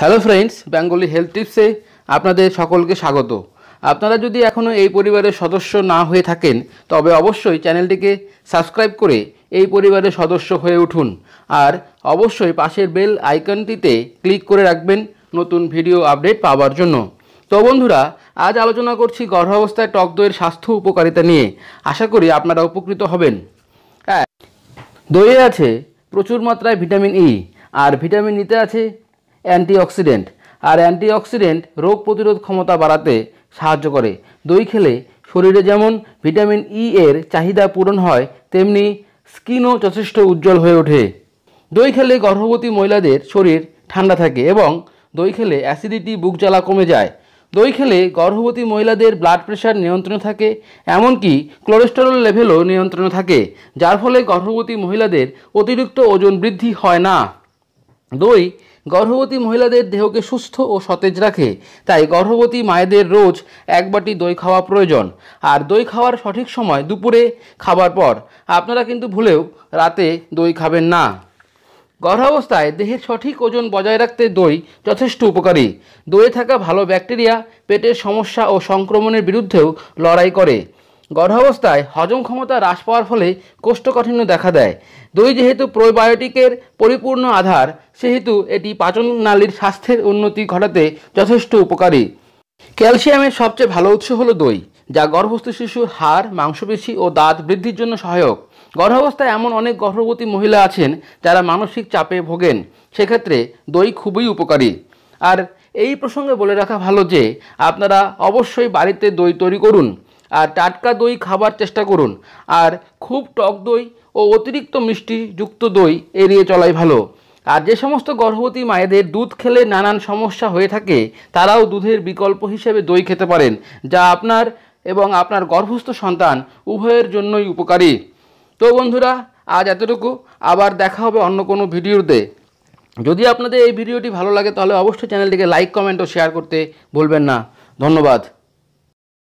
hello friends Bengali health টিপসে আপনাদের সকলকে স্বাগত আপনারা যদি এখনও এই পরিবারের সদস্য না হয়ে থাকেন তবে অবশ্যই চ্যানেলটিকে সাবস্ক্রাইব করে এই পরিবারের সদস্য হয়ে উঠুন আর অবশ্যই পাশের বেল আইকনটিতে ক্লিক করে রাখবেন নতুন ভিডিও আপডেট পাওয়ার জন্য তো বন্ধুরা আজ আলোচনা করছি গর্ভাবস্থায় টক দইয়ের স্বাস্থ্য উপকারিতা নিয়ে আশা করি আপনারা উপকৃত হবেন হ্যাঁ দইয়ে আছে প্রচুর মাত্রায় ভিটামিন ই e, আর ভিটামিন ইতে e আছে অ্যান্টিঅক্সিডেন্ট আর অ্যান্টিঅক্সিডেন্ট রোগ প্রতিরোধ ক্ষমতা বাড়াতে সাহায্য করে দই খেলে শরীরে যেমন ভিটামিন ই e এর চাহিদা পূরণ হয় তেমনি স্কিনও যথেষ্ট উজ্জ্বল হয়ে ওঠে দই খেলে গর্ভবতী মহিলাদের শরীর ঠান্ডা থাকে এবং দই খেলে অ্যাসিডিটি বুক জ্বালা কমে যায় দই খেলে গর্ভবতী মহিলাদের ব্লাড প্রেশার নিয়ন্ত্রণে থাকে এমনকি কোলেস্টেরল লেভেলও নিয়ন্ত্রণে থাকে যার ফলে গর্ভবতী মহিলাদের অতিরিক্ত ওজন বৃদ্ধি হয় না দই গর্ভবতী মহিলাদের দেহকে সুস্থ ও সতেজ রাখে তাই গর্ভবতী মায়েদের রোজ এক বাটি দই খাওয়া প্রয়োজন আর দই খাওয়ার সঠিক সময় দুপুরে খাবার পর আপনারা কিন্তু ভুলেও রাতে দই খাবেন না গর্ভাবস্থায় দেহের সঠিক ওজন বজায় রাখতে দই যথেষ্ট উপকারী দইয়ে থাকা ভালো ব্যাকটেরিয়া পেটের সমস্যা ও সংক্রমণের বিরুদ্ধেও লড়াই করে গর্ভাবস্থায় হজম ক্ষমতা হ্রাস পাওয়ার ফলে কোষ্ঠকাঠিন্য দেখা দেয় দই যেহেতু প্রোবায়োটিকের পরিপূর্ণ আধার সেহেতু এটি পাচন নালীর স্বাস্থ্যের উন্নতি ঘটাতে যথেষ্ট উপকারী ক্যালসিয়ামের সবচেয়ে ভালো উৎস হলো দই যা গর্ভস্থ শিশুর হাড় মাংসপেশি ও দাঁত বৃদ্ধির জন্য সহায়ক গর্ভাবস্থায় এমন অনেক গর্ভবতী মহিলা আছেন যারা মানসিক চাপে ভোগেন সেক্ষেত্রে দই খুবই উপকারী আর এই প্রসঙ্গে বলে রাখা ভালো যে আপনারা অবশ্যই বাড়িতে দই তৈরি করুন আর টাটকা দই খাবার চেষ্টা করুন আর খুব টক দই ও অতিরিক্ত মিষ্টি যুক্ত দই এড়িয়ে চলাই ভালো আর যে সমস্ত গর্ভবতী মায়েদের দুধ খেলে নানান সমস্যা হয়ে থাকে তারাও দুধের বিকল্প হিসেবে দই খেতে পারেন যা আপনার এবং আপনার গর্ভস্থ সন্তান উভয়ের জন্যই উপকারী তো বন্ধুরা আজ এতটুকু আবার দেখা হবে অন্য কোনো ভিডিওতে যদি আপনাদের এই ভিডিওটি ভালো লাগে তাহলে অবশ্যই চ্যানেলটিকে লাইক কমেন্ট ও শেয়ার করতে ভুলবেন না ধন্যবাদ